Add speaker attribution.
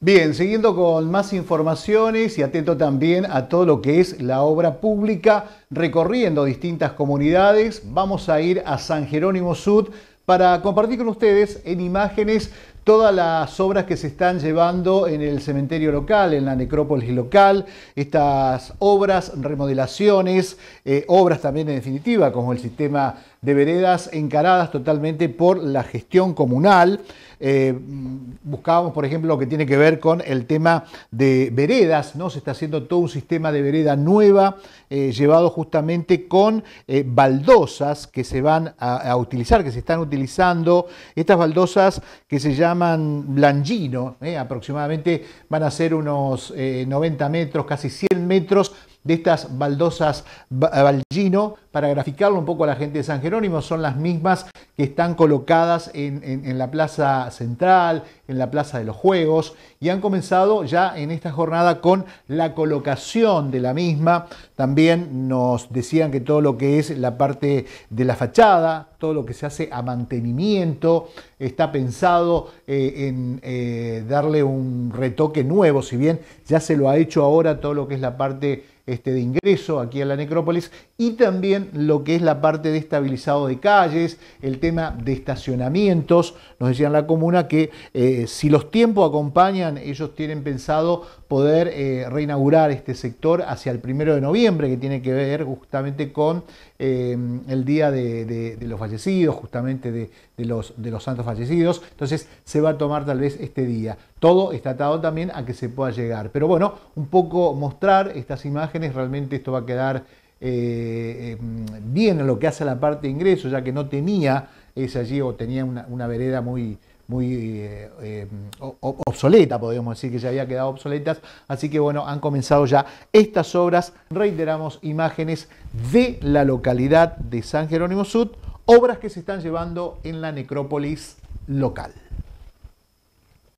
Speaker 1: Bien, siguiendo con más informaciones y atento también a todo lo que es la obra pública, recorriendo distintas comunidades, vamos a ir a San Jerónimo Sud para compartir con ustedes en imágenes todas las obras que se están llevando en el cementerio local, en la necrópolis local, estas obras, remodelaciones, eh, obras también en definitiva como el sistema de veredas encaradas totalmente por la gestión comunal. Eh, buscábamos, por ejemplo, lo que tiene que ver con el tema de veredas, ¿no? Se está haciendo todo un sistema de vereda nueva, eh, llevado justamente con eh, baldosas que se van a, utilizar, que se están utilizando. Estas baldosas que se llaman blanchino, aproximadamente van a ser unos 90 metros, casi 100 metros de estas baldosas eh, valgino para graficarlo un poco a la gente de San Jerónimo, son las mismas que están colocadas en, la Plaza Central, en la Plaza de los Juegos, y han comenzado ya en esta jornada con la colocación de la misma. También nos decían que todo lo que es la parte de la fachada, todo lo que se hace a mantenimiento, está pensado eh, en eh, darle un retoque nuevo, si bien ya se lo ha hecho ahora todo lo que es la parte este, de ingreso aquí a la necrópolis y también lo que es la parte de estabilizado de calles, el tema de estacionamientos. Nos decían la comuna que eh, si los tiempos acompañan, ellos tienen pensado poder eh, reinaugurar este sector hacia el primero de noviembre, que tiene que ver justamente con eh, el día de, los fallecidos, justamente de, los, de los santos fallecidos. Entonces se va a tomar tal vez este día. Todo está atado también a que se pueda llegar. Pero bueno, un poco mostrar estas imágenes, realmente esto va a quedar eh, em, bien en lo que hace a la parte de ingreso, ya que no tenía es allí o tenía una, vereda muy, muy eh, em, obsoleta, podríamos decir que ya había quedado obsoletas. Así que bueno, han comenzado ya estas obras, reiteramos, imágenes de la localidad de San Jerónimo Sud, obras que se están llevando en la necrópolis local.